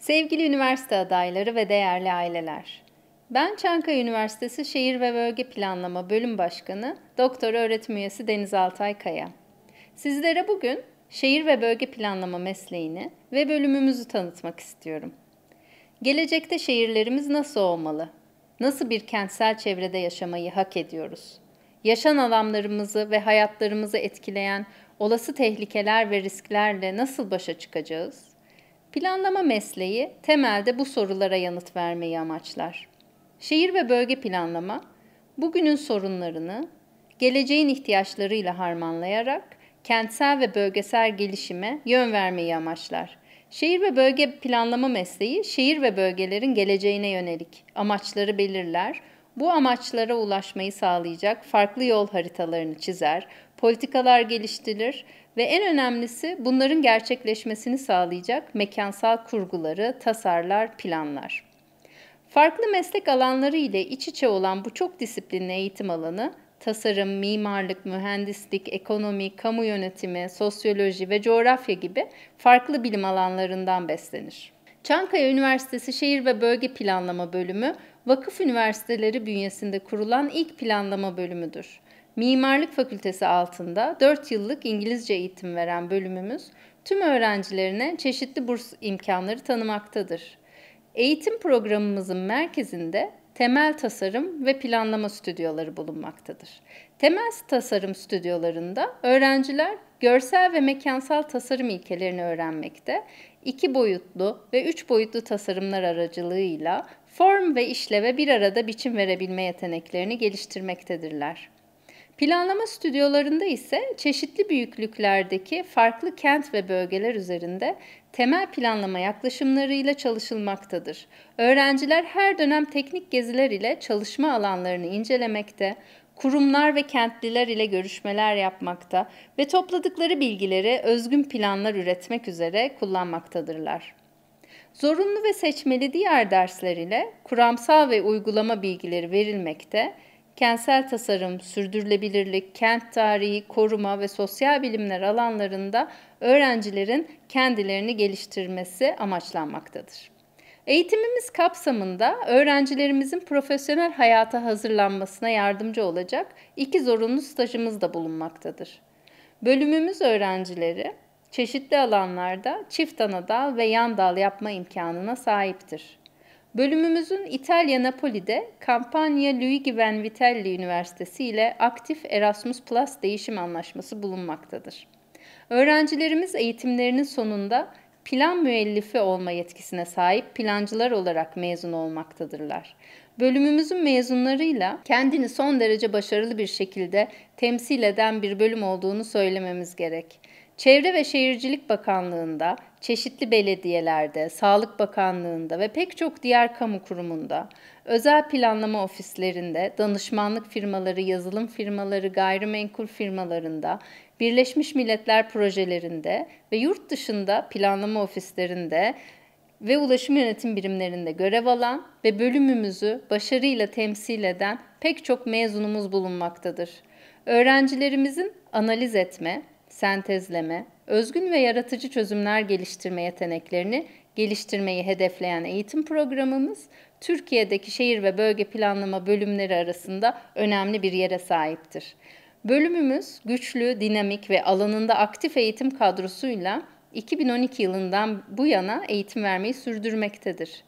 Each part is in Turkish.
Sevgili üniversite adayları ve değerli aileler. Ben Çankaya Üniversitesi Şehir ve Bölge Planlama Bölüm Başkanı Doktor Öğretim Üyesi Deniz Altay Kaya. Sizlere bugün şehir ve bölge planlama mesleğini ve bölümümüzü tanıtmak istiyorum. Gelecekte şehirlerimiz nasıl olmalı? Nasıl bir kentsel çevrede yaşamayı hak ediyoruz? Yaşan alanlarımızı ve hayatlarımızı etkileyen olası tehlikeler ve risklerle nasıl başa çıkacağız? Planlama mesleği temelde bu sorulara yanıt vermeyi amaçlar. Şehir ve bölge planlama, bugünün sorunlarını geleceğin ihtiyaçlarıyla harmanlayarak kentsel ve bölgesel gelişime yön vermeyi amaçlar. Şehir ve bölge planlama mesleği şehir ve bölgelerin geleceğine yönelik amaçları belirler, bu amaçlara ulaşmayı sağlayacak farklı yol haritalarını çizer, politikalar geliştirir ve en önemlisi bunların gerçekleşmesini sağlayacak mekansal kurguları, tasarlar, planlar. Farklı meslek alanları ile iç içe olan bu çok disiplinli eğitim alanı tasarım, mimarlık, mühendislik, ekonomi, kamu yönetimi, sosyoloji ve coğrafya gibi farklı bilim alanlarından beslenir. Çankaya Üniversitesi Şehir ve Bölge Planlama Bölümü, vakıf üniversiteleri bünyesinde kurulan ilk planlama bölümüdür. Mimarlık Fakültesi altında 4 yıllık İngilizce eğitim veren bölümümüz tüm öğrencilerine çeşitli burs imkanları tanımaktadır. Eğitim programımızın merkezinde temel tasarım ve planlama stüdyoları bulunmaktadır. Temel tasarım stüdyolarında öğrenciler görsel ve mekansal tasarım ilkelerini öğrenmekte, iki boyutlu ve üç boyutlu tasarımlar aracılığıyla form ve işleve bir arada biçim verebilme yeteneklerini geliştirmektedirler. Planlama stüdyolarında ise çeşitli büyüklüklerdeki farklı kent ve bölgeler üzerinde temel planlama yaklaşımlarıyla çalışılmaktadır. Öğrenciler her dönem teknik geziler ile çalışma alanlarını incelemekte, kurumlar ve kentliler ile görüşmeler yapmakta ve topladıkları bilgileri özgün planlar üretmek üzere kullanmaktadırlar. Zorunlu ve seçmeli diğer dersler ile kuramsal ve uygulama bilgileri verilmekte kentsel tasarım, sürdürülebilirlik, kent tarihi, koruma ve sosyal bilimler alanlarında öğrencilerin kendilerini geliştirmesi amaçlanmaktadır. Eğitimimiz kapsamında öğrencilerimizin profesyonel hayata hazırlanmasına yardımcı olacak iki zorunlu stajımız da bulunmaktadır. Bölümümüz öğrencileri çeşitli alanlarda çift ana dal ve yan dal yapma imkanına sahiptir. Bölümümüzün İtalya Napoli'de Campania Luigi Vanvitelli Üniversitesi ile aktif Erasmus Plus değişim anlaşması bulunmaktadır. Öğrencilerimiz eğitimlerinin sonunda plan müellifi olma yetkisine sahip plancılar olarak mezun olmaktadırlar. Bölümümüzün mezunlarıyla kendini son derece başarılı bir şekilde temsil eden bir bölüm olduğunu söylememiz gerek. Çevre ve Şehircilik Bakanlığı'nda, çeşitli belediyelerde, Sağlık Bakanlığı'nda ve pek çok diğer kamu kurumunda, özel planlama ofislerinde, danışmanlık firmaları, yazılım firmaları, gayrimenkul firmalarında, Birleşmiş Milletler projelerinde ve yurt dışında planlama ofislerinde ve ulaşım yönetim birimlerinde görev alan ve bölümümüzü başarıyla temsil eden pek çok mezunumuz bulunmaktadır. Öğrencilerimizin analiz etme, sentezleme, özgün ve yaratıcı çözümler geliştirme yeteneklerini geliştirmeyi hedefleyen eğitim programımız Türkiye'deki şehir ve bölge planlama bölümleri arasında önemli bir yere sahiptir. Bölümümüz güçlü, dinamik ve alanında aktif eğitim kadrosuyla 2012 yılından bu yana eğitim vermeyi sürdürmektedir.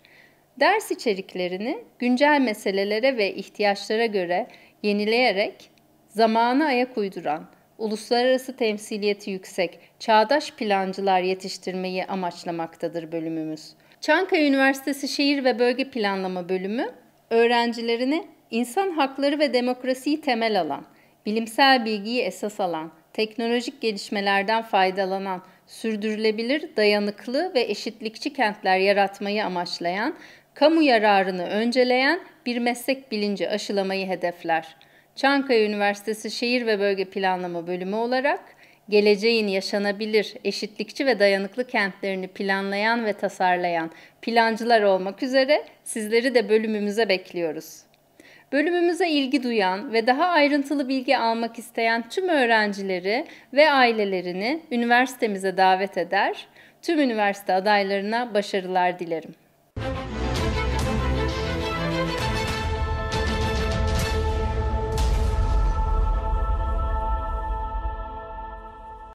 Ders içeriklerini güncel meselelere ve ihtiyaçlara göre yenileyerek zamanı ayak uyduran uluslararası temsiliyeti yüksek, çağdaş plancılar yetiştirmeyi amaçlamaktadır bölümümüz. Çankaya Üniversitesi Şehir ve Bölge Planlama Bölümü öğrencilerini insan hakları ve demokrasiyi temel alan, bilimsel bilgiyi esas alan, teknolojik gelişmelerden faydalanan, sürdürülebilir, dayanıklı ve eşitlikçi kentler yaratmayı amaçlayan, kamu yararını önceleyen bir meslek bilinci aşılamayı hedefler. Çankaya Üniversitesi Şehir ve Bölge Planlama Bölümü olarak geleceğin yaşanabilir, eşitlikçi ve dayanıklı kentlerini planlayan ve tasarlayan plancılar olmak üzere sizleri de bölümümüze bekliyoruz. Bölümümüze ilgi duyan ve daha ayrıntılı bilgi almak isteyen tüm öğrencileri ve ailelerini üniversitemize davet eder, tüm üniversite adaylarına başarılar dilerim.